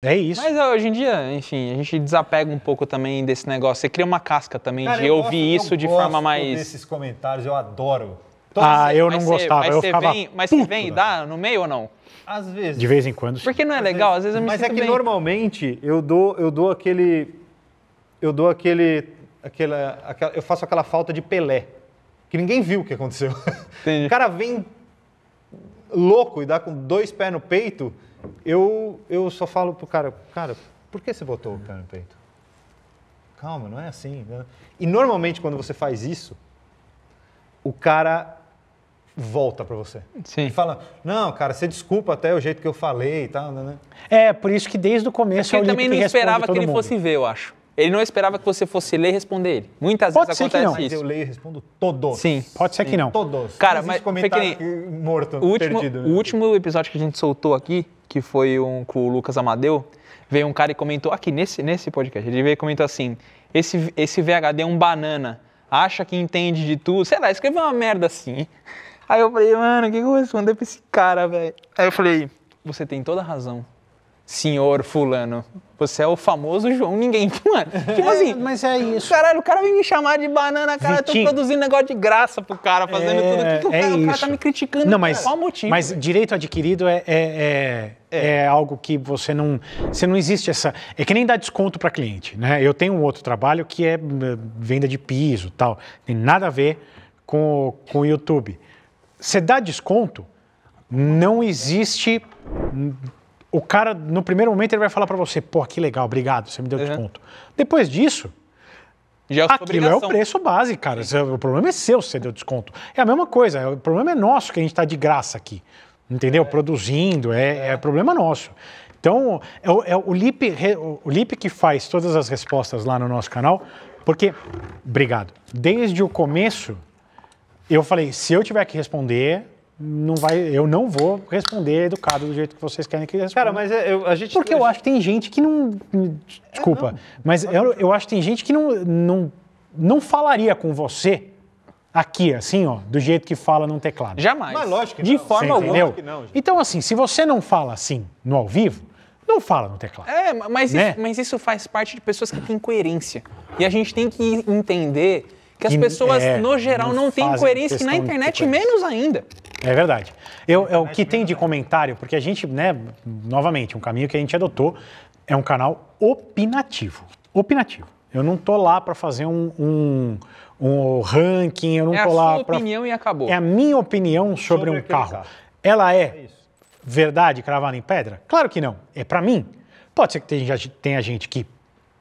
É isso. Mas hoje em dia, enfim, a gente desapega um pouco também desse negócio. Você cria uma casca também Cara, de eu ouvir gosto, isso eu de forma mais. Esses comentários eu adoro. Todos ah, eu não gostava, eu ficava. Vem, mas você vem e dá no meio ou não? Às vezes. De vez em quando. Porque não é às legal, vezes, às vezes eu me Mas é que bem. normalmente eu dou, eu dou aquele. Eu dou aquele. Aquela, aquela, eu faço aquela falta de Pelé. Que ninguém viu o que aconteceu. Entendi. O cara vem louco e dá com dois pés no peito eu, eu só falo pro cara, cara, por que você botou o pé no peito? Calma, não é assim. Né? E normalmente quando você faz isso, o cara volta para você. Sim. E fala, não, cara, você desculpa até o jeito que eu falei e tal, né? né? É, por isso que desde o começo é, é eu ele também não esperava que ele mundo. fosse ver, eu acho. Ele não esperava que você fosse ler e responder ele. Muitas Pode vezes acontece que não. isso. Mas eu leio e respondo todos. Sim. Pode ser que não. Todos. Cara, mas comentário que nem, morto, o último, perdido. Né? O último episódio que a gente soltou aqui, que foi um com o Lucas Amadeu, veio um cara e comentou aqui nesse nesse podcast. Ele veio e comentou assim: "Esse esse VHD é um banana, acha que entende de tudo". Sei lá, escreveu uma merda assim. Aí eu falei: "Mano, o que, que eu vou pra esse cara, velho?". Aí eu falei: "Você tem toda a razão" senhor fulano. Você é o famoso João Ninguém. Mano, tipo é, assim. É, mas é isso. Caralho, o cara vem me chamar de banana, cara. Vitinho. Eu tô produzindo negócio de graça pro cara, fazendo é, tudo aquilo. É cara, isso. O cara tá me criticando. Não, mas, Qual motivo? Mas véio? direito adquirido é é, é, é, é, algo que você não. Você não existe essa. É que nem dá desconto para cliente, né? Eu tenho um outro trabalho que é eh, venda de piso tal. Tem nada a ver com, com o YouTube. Você dá desconto, não existe o cara, no primeiro momento, ele vai falar para você, pô, que legal, obrigado, você me deu uhum. desconto. Depois disso, já é Aquilo obrigação. é o preço base, cara. O problema é seu se você deu desconto. É a mesma coisa, o problema é nosso que a gente está de graça aqui. Entendeu? É. Produzindo, é, é, é. problema nosso. Então, é, o, Lipe, é o Lipe que faz todas as respostas lá no nosso canal, porque, obrigado, desde o começo, eu falei, se eu tiver que responder, não vai, eu não vou responder educado do jeito que vocês querem que responda. Cara, mas é, eu, a gente... Porque eu acho que tem gente que não... Desculpa, é, não. mas eu, eu acho que tem gente que não, não, não falaria com você aqui, assim, ó, do jeito que fala no teclado. Jamais. Mas lógico que De não. forma alguma. Então, assim, se você não fala assim no ao vivo, não fala no teclado. É, mas, né? isso, mas isso faz parte de pessoas que têm coerência. E a gente tem que entender que as pessoas, é, no geral, não, têm coerência e na internet menos ainda. É verdade. Eu, é o que tem de comentário, porque a gente, né, novamente, um caminho que a gente adotou é um canal opinativo. Opinativo. Eu não tô lá para fazer um, um, um, ranking, eu não é tô lá para. É a sua pra... opinião e acabou. É a minha opinião sobre, sobre um carro. carro. Ela é, é verdade cravada em pedra? Claro que não. É para mim. Pode ser que tenha, tenha gente que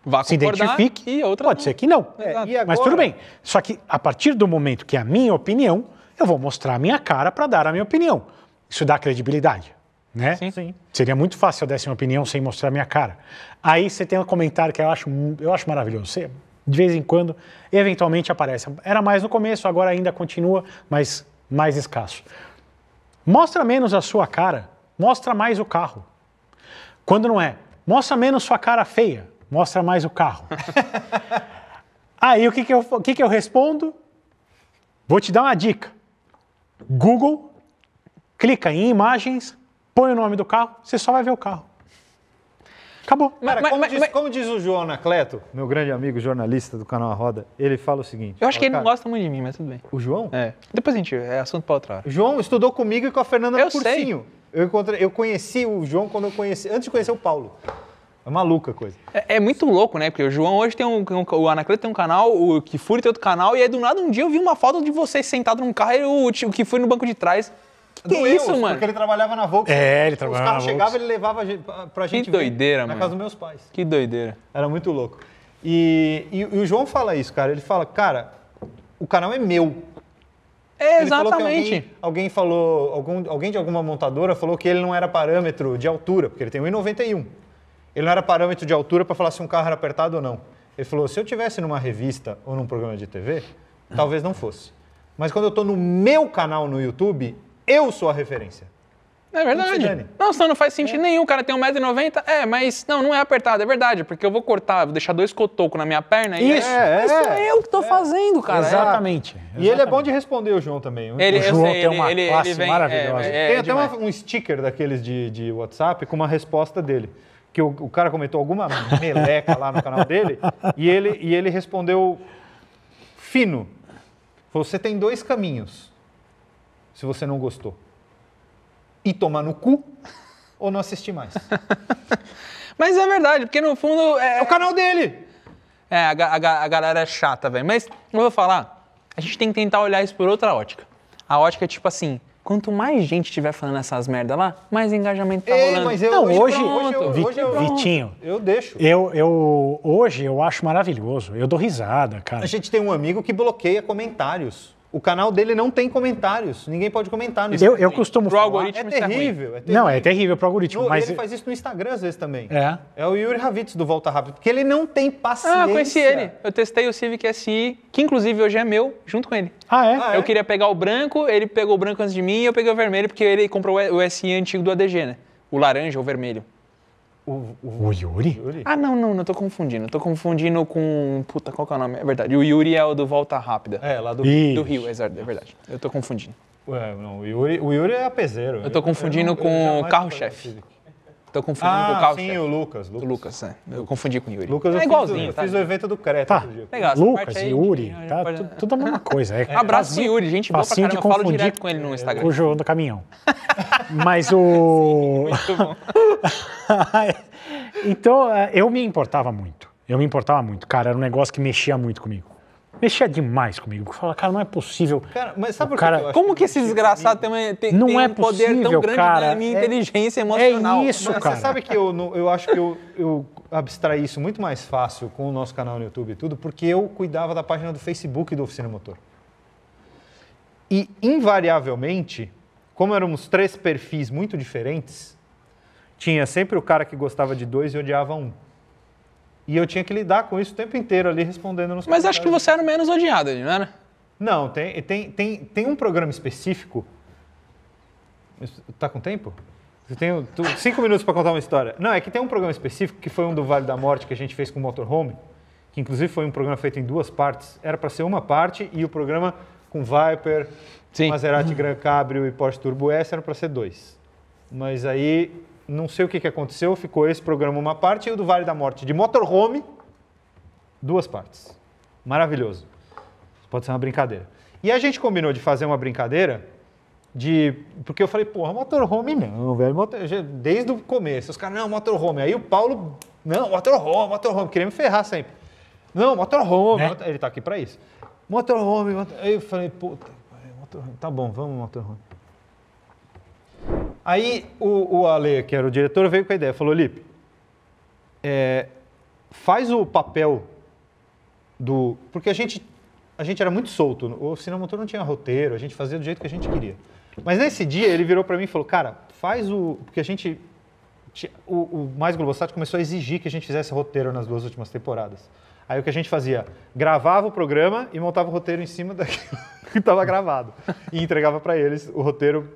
vá se identifique. E outra pode não. ser que não. É, agora... É, mas tudo bem. Só que a partir do momento que é a minha opinião, eu vou mostrar a minha cara para dar a minha opinião. Isso dá credibilidade. Né? Sim. Sim. Seria muito fácil eu desse uma opinião sem mostrar a minha cara. Aí você tem um comentário que eu acho, eu acho maravilhoso. Você, de vez em quando, eventualmente aparece. Era mais no começo, agora ainda continua, mas mais escasso. Mostra menos a sua cara, mostra mais o carro. Quando não é, mostra menos sua cara feia, mostra mais o carro. Aí o que, que, eu, que, que eu respondo? Vou te dar uma dica. Google, clica em imagens, põe o nome do carro, você só vai ver o carro. Acabou. Cara, mas, como, mas, diz, mas... como, diz, o João Anacleto, meu grande amigo jornalista do canal A Roda, ele fala o seguinte. Eu acho que ele cara, não gosta muito de mim, mas tudo bem. O João? É. Depois a gente, é assunto para outra hora. João estudou comigo e com a Fernanda eu cursinho. Sei. Eu, encontrei, eu conheci o João quando eu conheci, antes de conhecer o Paulo. É maluca a coisa. É, é, muito louco, né? Porque o João hoje tem um. o Anacleto tem um canal, o Kifuri tem outro canal, e aí do nada um dia eu vi uma foto de você sentado num carro e o, Kifuri no banco de trás. Que isso, mano? Porque ele trabalhava na Volkswagen. É, ele trabalhava. Os carros chegavam, ele levava pra gente. Que doideira, ver, mano. Na casa dos meus pais. Que doideira. Era muito louco. E, e, e, o João fala isso, cara. Ele fala, cara, o canal é meu. É, exatamente. Alguém, alguém, falou, algum, alguém de alguma montadora falou que ele não era parâmetro de altura, porque ele tem 1,91. Ele não era parâmetro de altura para falar se um carro era apertado ou não. Ele falou: se eu tivesse numa revista ou num programa de TV, talvez não fosse. Mas quando eu estou no meu canal no YouTube, eu sou a referência. É verdade. Não, senão não faz sentido é. nenhum. O cara tem 1,90m. É, mas não, não é apertado, é verdade. Porque eu vou cortar, vou deixar dois cotocos na minha perna e. É isso, é, é, isso é eu que tô é. fazendo, cara. Exatamente, exatamente, E ele é bom de responder, o João também. Ele, o João sei, tem uma ele, classe ele vem, é, maravilhosa. É, tem até uma, um sticker daqueles de, de WhatsApp com uma resposta dele que o, o cara comentou alguma meleca lá no canal dele e ele, e ele respondeu fino. Você tem dois caminhos se você não gostou. E tomar no cu ou não assistir mais. Mas é verdade, porque no fundo. É, é o canal dele! É, a, a, a galera é chata, velho. Mas eu vou falar, a gente tem que tentar olhar isso por outra ótica. A ótica é tipo assim: Quanto mais gente tiver falando essas merda lá, mais engajamento tá Ei, rolando. Mas eu, não, hoje, hoje, pronto, hoje, eu, hoje Vitinho, eu deixo. Eu, eu hoje eu acho maravilhoso. Eu dou risada, cara. A gente tem um amigo que bloqueia comentários. O canal dele não tem comentários. Ninguém pode comentar no Instagram. Eu, eu costumo pro falar. algoritmo é terrível, é terrível. Não, é terrível pro algoritmo. No, mas ele faz isso no Instagram às vezes também. É. É o Yuri Ravitz do Volta Rápido, porque ele não tem paciência. Ah, eu conheci ele. Eu testei o Civic SI, que inclusive hoje é meu, junto com ele. Ah, é? Ah, é? Eu queria pegar o branco, ele pegou o branco antes de mim e eu peguei o vermelho, porque ele comprou o SI antigo do ADG, né? O laranja ou vermelho. O, o, o Yuri? Ah, não, não, não tô confundindo. Tô confundindo com. Puta, qual que é o nome? É verdade. O Yuri é o do Volta Rápida. É, lá do, do Rio, é, é verdade. Eu tô confundindo. Ué, não, o Yuri, o Yuri é apezeiro. Eu tô confundindo eu não, com o carro-chefe. Tô confundindo ah, com o carro-chefe. Sim, chefe. o Lucas. Lucas. O Lucas, é. Eu confundi com o Yuri. Lucas, é igualzinho. Eu tá? fiz, tá? o evento do Creta. Tá. Legal, Lucas e Yuri, tá tudo, tudo a mesma coisa. É, Abraço assim, Yuri, gente boa pra caramba. Eu falo direto com ele no Instagram. O João do caminhão. Mas o. Sim, muito bom. então, é, eu me importava muito. Eu me importava muito, cara. Era um negócio que mexia muito comigo. Mexia demais comigo. Eu falava, cara, não é possível. Cara, mas sabe por cara, que Como que esse desgraçado tem, tem, não tem é um possível, poder tão grande cara, na é minha é, inteligência emocional? É isso, mas, cara. Você sabe que eu, eu acho que eu, eu abstraí isso muito mais fácil com o nosso canal no YouTube e tudo, porque eu cuidava da página do Facebook do Oficina Motor. E, invariavelmente, como éramos três perfis muito diferentes, tinha sempre o cara que gostava de dois e odiava um. E eu tinha que lidar com isso o tempo inteiro ali respondendo nos Mas acho que você era o menos odiado, não era? Não, tem, tem, tem, tem um programa específico. Tá com tempo? Eu tenho cinco minutos para contar uma história. Não, é que tem um programa específico que foi um do Vale da Morte que a gente fez com o Motorhome, que inclusive foi um programa feito em duas partes. Era para ser uma parte e o programa com Viper, Sim. Maserati Gran Cabrio e Porsche Turbo S era para ser dois. Mas aí não sei o que, que aconteceu, ficou esse programa uma parte e o do Vale da Morte de motorhome, duas partes. Maravilhoso. Pode ser uma brincadeira. E a gente combinou de fazer uma brincadeira de. Porque eu falei, porra, motorhome não, velho. Desde o começo. Os caras, não, motorhome. Aí o Paulo, não, motorhome, motorhome. Queria me ferrar sempre. Não, motorhome. Né? Motor... Ele tá aqui para isso. Motorhome, motor... Aí eu falei, puta, motorhome. Tá bom, vamos, motorhome. Aí o, o Ale, que era o diretor, veio com a ideia, falou, Lipe, é, faz o papel do... Porque a gente, a gente era muito solto, o cinema Motor não tinha roteiro, a gente fazia do jeito que a gente queria. Mas nesse dia ele virou para mim e falou, cara, faz o... Porque a gente... O, o Mais Globosat começou a exigir que a gente fizesse roteiro nas duas últimas temporadas. Aí o que a gente fazia? Gravava o programa e montava o roteiro em cima daquilo que estava gravado. E entregava para eles o roteiro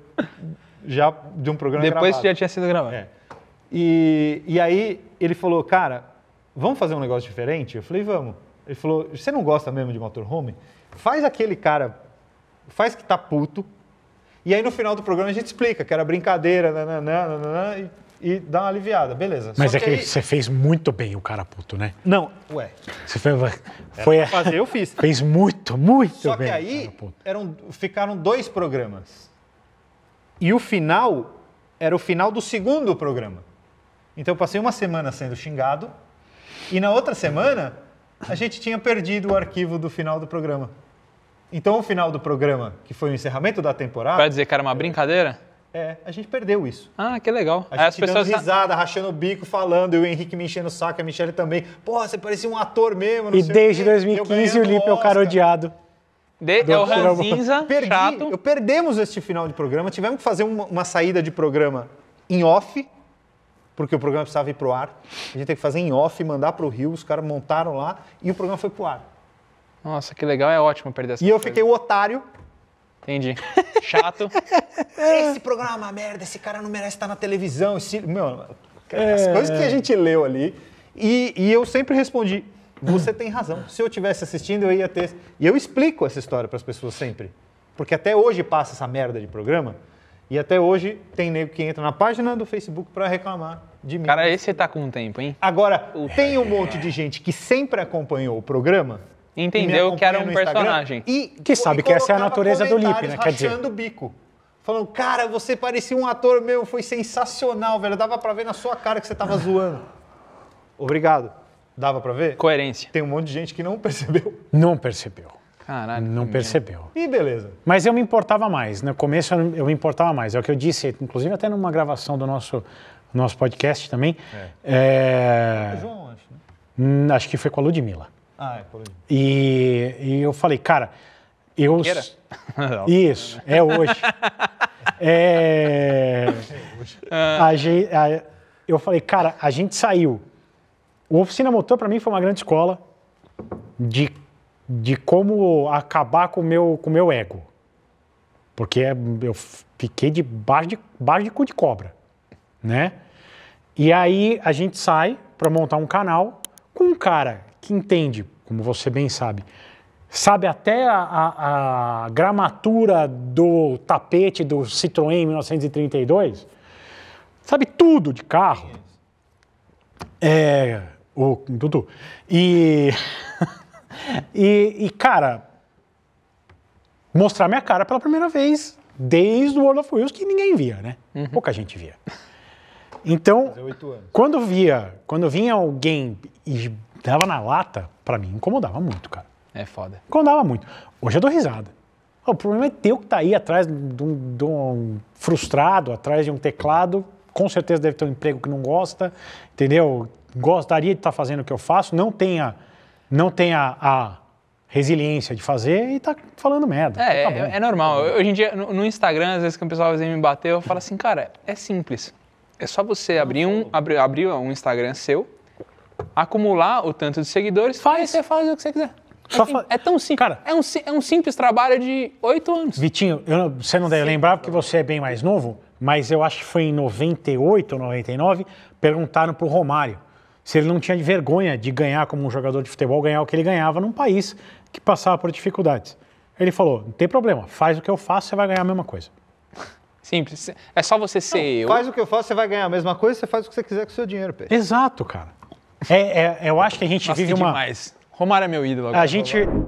já de um programa Depois gravado. que já tinha sido gravado. É. E, e aí ele falou, cara, vamos fazer um negócio diferente? Eu falei, vamos. Ele falou, você não gosta mesmo de motorhome? Faz aquele cara, faz que tá puto, e aí no final do programa a gente explica que era brincadeira, nananã, nananã, e e dá uma aliviada, beleza. Mas Só é que, aí... você fez muito bem o cara puto, né? Não, ué. Você foi. foi fazer, eu fiz. fez muito, muito Só bem. Só que aí eram, ficaram dois programas. E o final era o final do segundo programa. Então eu passei uma semana sendo xingado e na outra semana a gente tinha perdido o arquivo do final do programa. Então o final do programa, que foi o encerramento da temporada. Vai dizer que era uma é, brincadeira? É, a gente perdeu isso. Ah, que legal. A Aí gente as pessoas dando risada, rachando o bico, falando, e o Henrique me enchendo o saco, a Michelle também. Pô, você parecia um ator mesmo. e desde o 2015 o Lipe é o cara odiado. De, é o Ranzinza, Perdi, chato. Eu perdemos este final de programa, tivemos que fazer uma, uma saída de programa em off, porque o programa precisava ir pro ar. A gente tem que fazer em off, mandar pro Rio, os caras montaram lá e o programa foi pro ar. Nossa, que legal, é ótimo perder essa E eu coisa. fiquei o otário. Entendi. Chato. esse programa é uma merda, esse cara não merece estar na televisão. Esse... Meu, as é. coisas que a gente leu ali. E, e eu sempre respondi, você tem razão. Se eu tivesse assistindo, eu ia ter. E eu explico essa história para as pessoas sempre. Porque até hoje passa essa merda de programa. E até hoje tem nego que entra na página do Facebook para reclamar de mim. Cara, esse tá com tempo, hein? Agora, tem um monte de gente que sempre acompanhou o programa. Entendeu que era um personagem. E que sabe e que essa é a natureza do Lipe, né? Quer dizer, o bico. Falando, cara, você parecia um ator meu, foi sensacional, velho. Dava para ver na sua cara que você tava zoando. Obrigado. Dava para ver? Coerência. Tem um monte de gente que não percebeu. Não percebeu. Caralho. Não percebeu. E beleza. Mas eu me importava mais. No começo eu me importava mais. É o que eu disse, inclusive até numa gravação do nosso, nosso podcast também. É. É, João, acho. né? Hum, acho que foi com a Ludmilla. Ah, é por E, e eu falei, cara, eu. Queira? Isso, é hoje. É. é ah. a a- eu falei, cara, a gente saiu o Oficina Motor, para mim, foi uma grande escola de, de como acabar com o meu, com meu ego. Porque é, eu fiquei debaixo de, baixo de cu de cobra, né? E aí a gente sai para montar um canal com um cara que entende, como você bem sabe, sabe até a, a, a, gramatura do tapete do Citroën 1932, sabe tudo de carro. É, o Dudu. E, e, e, cara, mostrar minha cara pela primeira vez desde o World of Wheels, que ninguém via, né? Uhum. Pouca gente via. Então, quando via, quando vinha alguém e dava na lata, para mim incomodava muito, cara. É foda. Incomodava muito. Hoje eu dou risada. O problema é teu que tá aí atrás de um, de um frustrado, atrás de um teclado, com certeza deve ter um emprego que não gosta, entendeu? gostaria de estar tá fazendo o que eu faço, não tenha, não tenha a resiliência de fazer e tá falando merda. É, tá é, bom, é, normal. Hoje em dia, no, no, Instagram, às vezes que o pessoal me bateu, eu falo assim, cara, é simples. É só você abrir um, abrir, abrir um Instagram seu, acumular o tanto de seguidores, faz. você faz o que você quiser. É, fa... é, tão simples. Cara, é, um, é um simples trabalho de oito anos. Vitinho, eu, você não deve lembrar porque você é bem mais novo, mas eu acho que foi em 98 ou 99, perguntaram para o Romário se ele não tinha vergonha de ganhar como um jogador de futebol, ganhar o que ele ganhava num país que passava por dificuldades. Ele falou: não tem problema, faz o que eu faço, você vai ganhar a mesma coisa. Simples. É só você ser não, eu. Faz o que eu faço, você vai ganhar a mesma coisa, você faz o que você quiser com o seu dinheiro, Pedro. Exato, cara. É, é, eu acho que a gente Nossa, vive uma. Demais. Romário é meu ídolo agora. A gente.